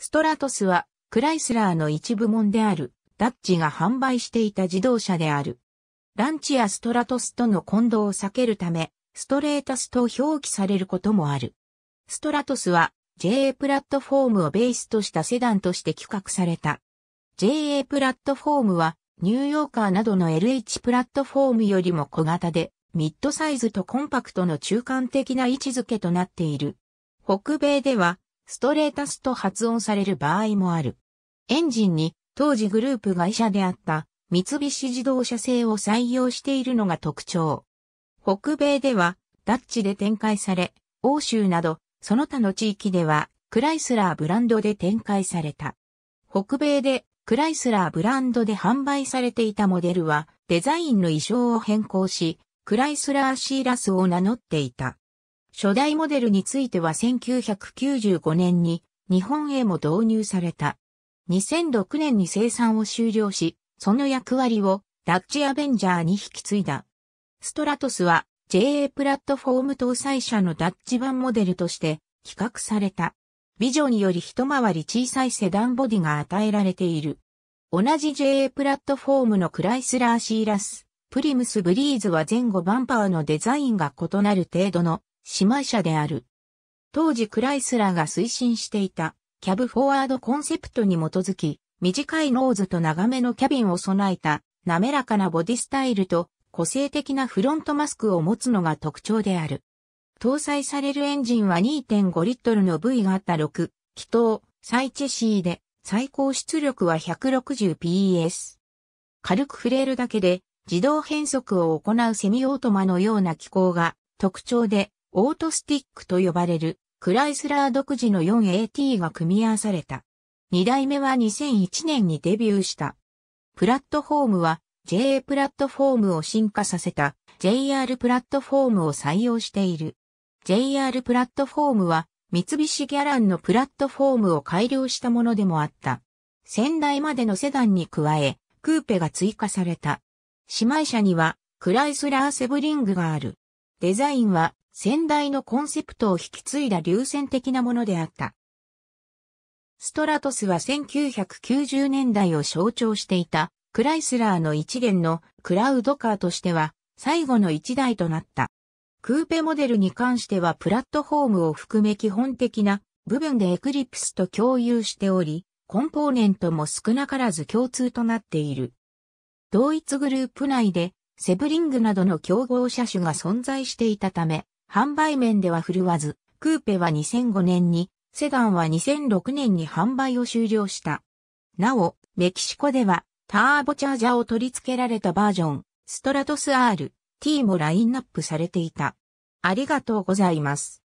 ストラトスは、クライスラーの一部門である、ダッジが販売していた自動車である。ランチやストラトスとの混同を避けるため、ストレータスと表記されることもある。ストラトスは JA プラットフォームをベースとしたセダンとして企画された。JA プラットフォームはニューヨーカーなどの LH プラットフォームよりも小型でミッドサイズとコンパクトの中間的な位置づけとなっている。北米ではストレータスと発音される場合もある。エンジンに当時グループ会社であった三菱自動車製を採用しているのが特徴。北米ではダッチで展開され、欧州などその他の地域ではクライスラーブランドで展開された。北米でクライスラーブランドで販売されていたモデルはデザインの衣装を変更し、クライスラーシーラスを名乗っていた。初代モデルについては1995年に日本へも導入された。2006年に生産を終了し、その役割をダッジアベンジャーに引き継いだ。ストラトスは JA プラットフォーム搭載車のダッチ版モデルとして企画された。ビジョンにより一回り小さいセダンボディが与えられている。同じ JA プラットフォームのクライスラーシーラス、プリムスブリーズは前後バンパーのデザインが異なる程度の姉妹車である。当時クライスラーが推進していたキャブフォワードコンセプトに基づき、短いノーズと長めのキャビンを備えた滑らかなボディスタイルと個性的なフロントマスクを持つのが特徴である。搭載されるエンジンは2.5リットルの V た6、気筒、サイチェシーで、最高出力は 160PS。軽く触れるだけで、自動変速を行うセミオートマのような機構が特徴で、オートスティックと呼ばれるクライスラー独自の 4AT が組み合わされた。2代目は2001年にデビューした。プラットフォームは JA プラットフォームを進化させた JR プラットフォームを採用している。JR プラットフォームは三菱ギャランのプラットフォームを改良したものでもあった。先代までのセダンに加え、クーペが追加された。姉妹車にはクライスラーセブリングがある。デザインは先代のコンセプトを引き継いだ流線的なものであった。ストラトスは1990年代を象徴していた、クライスラーの一元のクラウドカーとしては、最後の一台となった。クーペモデルに関してはプラットフォームを含め基本的な部分でエクリプスと共有しており、コンポーネントも少なからず共通となっている。同一グループ内でセブリングなどの競合車種が存在していたため、販売面では振るわず、クーペは2005年に、セダンは2006年に販売を終了した。なお、メキシコでは、ターボチャージャーを取り付けられたバージョン、ストラトス R、T もラインナップされていた。ありがとうございます。